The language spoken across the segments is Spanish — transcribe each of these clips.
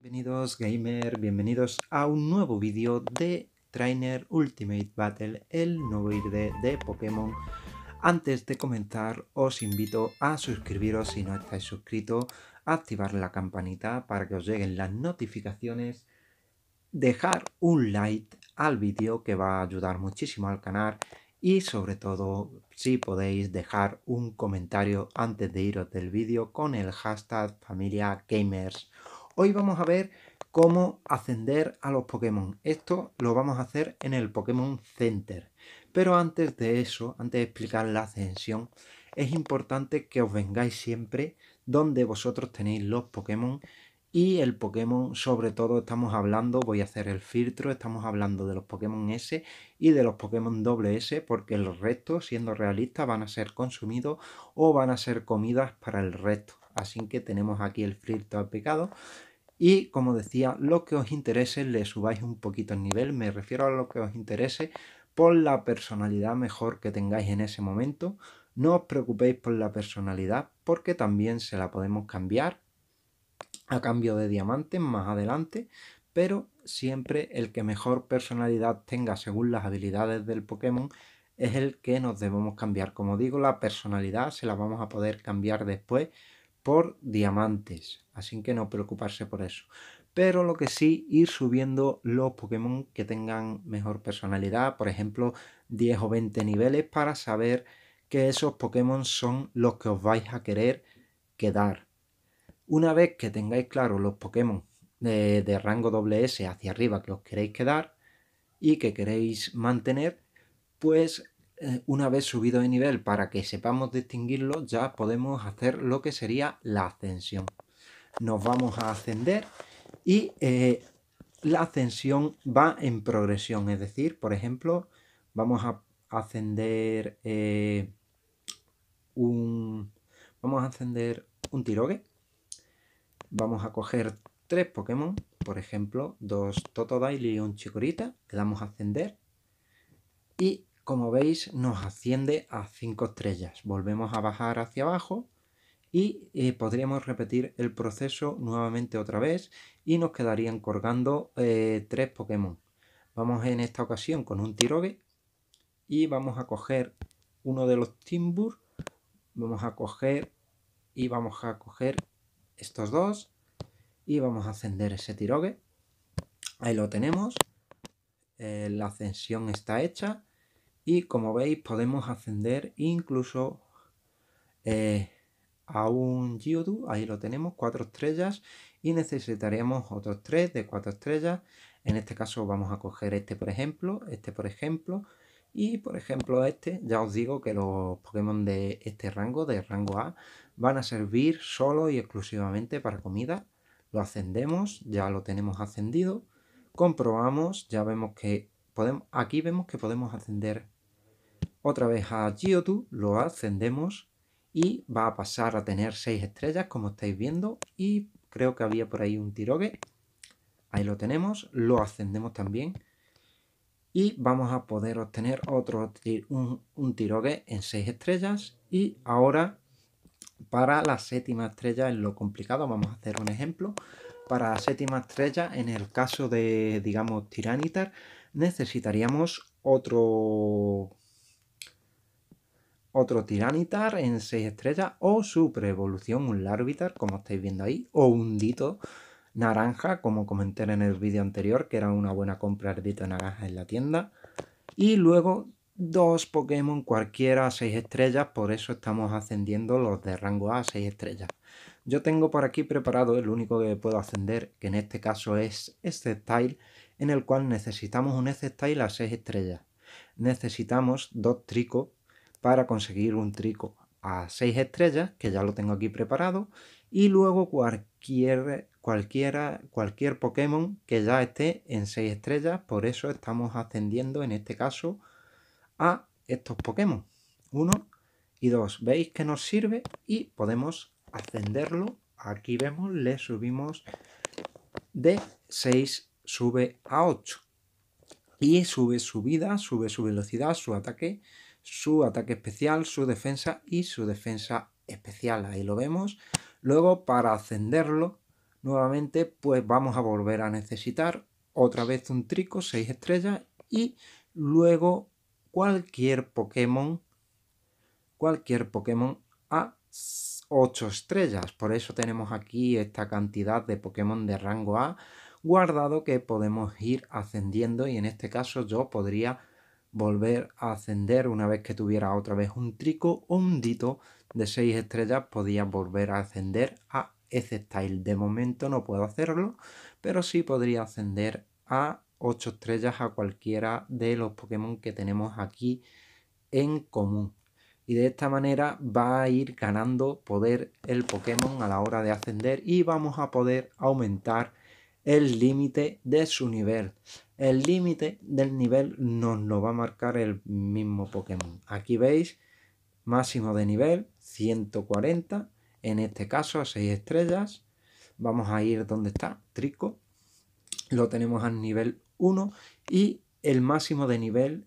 Bienvenidos gamer, bienvenidos a un nuevo vídeo de Trainer Ultimate Battle, el nuevo ID de Pokémon. Antes de comenzar os invito a suscribiros si no estáis suscritos, activar la campanita para que os lleguen las notificaciones, dejar un like al vídeo que va a ayudar muchísimo al canal y sobre todo si podéis dejar un comentario antes de iros del vídeo con el hashtag familia gamers Hoy vamos a ver cómo ascender a los Pokémon. Esto lo vamos a hacer en el Pokémon Center. Pero antes de eso, antes de explicar la ascensión, es importante que os vengáis siempre donde vosotros tenéis los Pokémon y el Pokémon, sobre todo estamos hablando, voy a hacer el filtro, estamos hablando de los Pokémon S y de los Pokémon S porque los resto, siendo realistas, van a ser consumidos o van a ser comidas para el resto. Así que tenemos aquí el filtro aplicado y como decía, lo que os interese, le subáis un poquito el nivel, me refiero a lo que os interese por la personalidad mejor que tengáis en ese momento. No os preocupéis por la personalidad porque también se la podemos cambiar a cambio de diamantes más adelante, pero siempre el que mejor personalidad tenga según las habilidades del Pokémon es el que nos debemos cambiar. Como digo, la personalidad se la vamos a poder cambiar después por diamantes, así que no preocuparse por eso. Pero lo que sí, ir subiendo los Pokémon que tengan mejor personalidad, por ejemplo, 10 o 20 niveles para saber que esos Pokémon son los que os vais a querer quedar. Una vez que tengáis claro los Pokémon de, de rango S hacia arriba que os queréis quedar y que queréis mantener, pues eh, una vez subido de nivel, para que sepamos distinguirlo, ya podemos hacer lo que sería la ascensión. Nos vamos a ascender y eh, la ascensión va en progresión. Es decir, por ejemplo, vamos a ascender eh, un... Vamos a ascender un tirogue. Vamos a coger tres Pokémon, por ejemplo, dos Totodile y un Chikorita. Le damos a ascender. Y como veis nos asciende a 5 estrellas. Volvemos a bajar hacia abajo y eh, podríamos repetir el proceso nuevamente otra vez y nos quedarían colgando eh, tres 3 Pokémon. Vamos en esta ocasión con un Tirogue y vamos a coger uno de los Timbur. Vamos a coger y vamos a coger estos dos y vamos a ascender ese Tirogue. Ahí lo tenemos. Eh, la ascensión está hecha y como veis podemos ascender incluso eh, a un Geodude, ahí lo tenemos, cuatro estrellas y necesitaríamos otros tres de cuatro estrellas, en este caso vamos a coger este por ejemplo, este por ejemplo y por ejemplo este, ya os digo que los Pokémon de este rango, de rango A, van a servir solo y exclusivamente para comida, lo ascendemos, ya lo tenemos ascendido, comprobamos, ya vemos que podemos, aquí vemos que podemos ascender otra vez a Geodude, lo ascendemos y va a pasar a tener 6 estrellas como estáis viendo y creo que había por ahí un tirogue. Ahí lo tenemos, lo ascendemos también y vamos a poder obtener otro un, tirogue en 6 estrellas y ahora para la séptima estrella en lo complicado vamos a hacer un ejemplo para la séptima estrella en el caso de digamos tiranitar necesitaríamos otro otro Tiranitar en 6 estrellas o Super Evolución, un Larvitar, como estáis viendo ahí, o un Dito naranja, como comenté en el vídeo anterior, que era una buena compra el Dito naranja en la tienda. Y luego dos Pokémon cualquiera a 6 estrellas, por eso estamos ascendiendo los de rango A a 6 estrellas. Yo tengo por aquí preparado el único que puedo ascender, que en este caso es este style, en el cual necesitamos un style a 6 estrellas. Necesitamos dos tricos para conseguir un trico a 6 estrellas, que ya lo tengo aquí preparado, y luego cualquier, cualquiera, cualquier Pokémon que ya esté en 6 estrellas, por eso estamos ascendiendo en este caso a estos Pokémon. Uno y dos. Veis que nos sirve y podemos ascenderlo. Aquí vemos, le subimos de 6, sube a 8. Y sube su vida, sube su velocidad, su ataque, su ataque especial, su defensa y su defensa especial. Ahí lo vemos. Luego, para ascenderlo nuevamente, pues vamos a volver a necesitar otra vez un trico, 6 estrellas, y luego cualquier Pokémon, cualquier Pokémon a 8 estrellas. Por eso tenemos aquí esta cantidad de Pokémon de rango A guardado que podemos ir ascendiendo y en este caso yo podría volver a ascender una vez que tuviera otra vez un trico o un dito de 6 estrellas podía volver a ascender a ese style. De momento no puedo hacerlo, pero sí podría ascender a 8 estrellas a cualquiera de los Pokémon que tenemos aquí en común. Y de esta manera va a ir ganando poder el Pokémon a la hora de ascender y vamos a poder aumentar el límite de su nivel. El límite del nivel nos lo va a marcar el mismo Pokémon. Aquí veis, máximo de nivel 140, en este caso a 6 estrellas. Vamos a ir donde está, Trico. Lo tenemos al nivel 1 y el máximo de nivel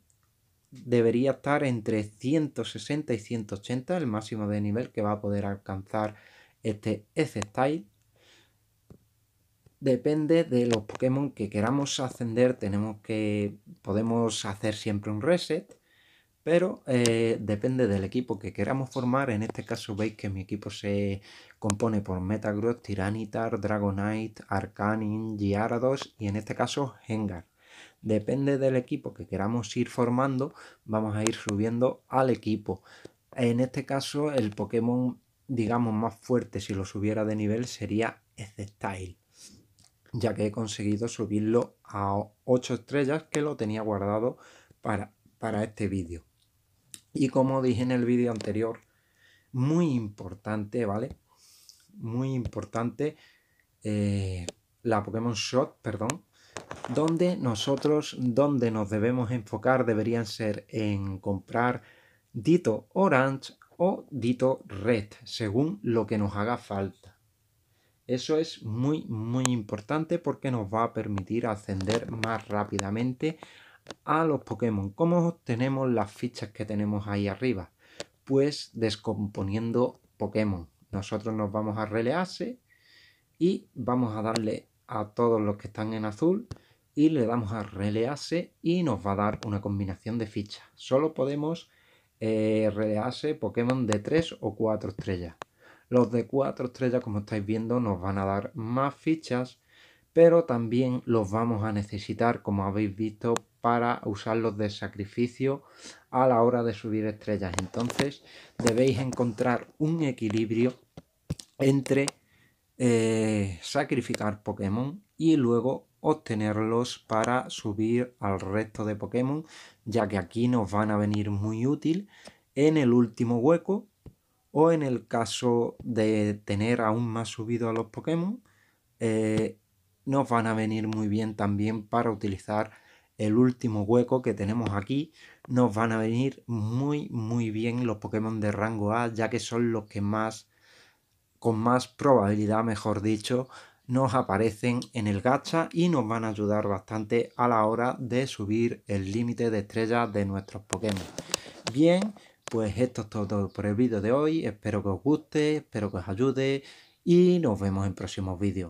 debería estar entre 160 y 180, el máximo de nivel que va a poder alcanzar este F-Style depende de los Pokémon que queramos ascender, tenemos que podemos hacer siempre un reset, pero eh, depende del equipo que queramos formar. En este caso veis que mi equipo se compone por Metagross, Tiranitar, Dragonite, Arcanine, Gyarados y en este caso Hengar. Depende del equipo que queramos ir formando, vamos a ir subiendo al equipo. En este caso el Pokémon digamos más fuerte si lo subiera de nivel sería Ezectile ya que he conseguido subirlo a 8 estrellas que lo tenía guardado para, para este vídeo. Y como dije en el vídeo anterior, muy importante, ¿vale? Muy importante eh, la Pokémon Shot, perdón, donde nosotros, donde nos debemos enfocar deberían ser en comprar Dito Orange o Dito Red, según lo que nos haga falta. Eso es muy, muy importante porque nos va a permitir ascender más rápidamente a los Pokémon. ¿Cómo obtenemos las fichas que tenemos ahí arriba? Pues descomponiendo Pokémon. Nosotros nos vamos a release y vamos a darle a todos los que están en azul y le damos a release y nos va a dar una combinación de fichas. Solo podemos eh, release Pokémon de 3 o 4 estrellas. Los de 4 estrellas, como estáis viendo, nos van a dar más fichas, pero también los vamos a necesitar, como habéis visto, para usarlos de sacrificio a la hora de subir estrellas. Entonces debéis encontrar un equilibrio entre eh, sacrificar Pokémon y luego obtenerlos para subir al resto de Pokémon, ya que aquí nos van a venir muy útil en el último hueco o en el caso de tener aún más subido a los Pokémon, eh, nos van a venir muy bien también para utilizar el último hueco que tenemos aquí. Nos van a venir muy, muy bien los Pokémon de rango A, ya que son los que más, con más probabilidad, mejor dicho, nos aparecen en el gacha y nos van a ayudar bastante a la hora de subir el límite de estrellas de nuestros Pokémon. Bien, pues esto es todo por el vídeo de hoy, espero que os guste, espero que os ayude y nos vemos en próximos vídeos.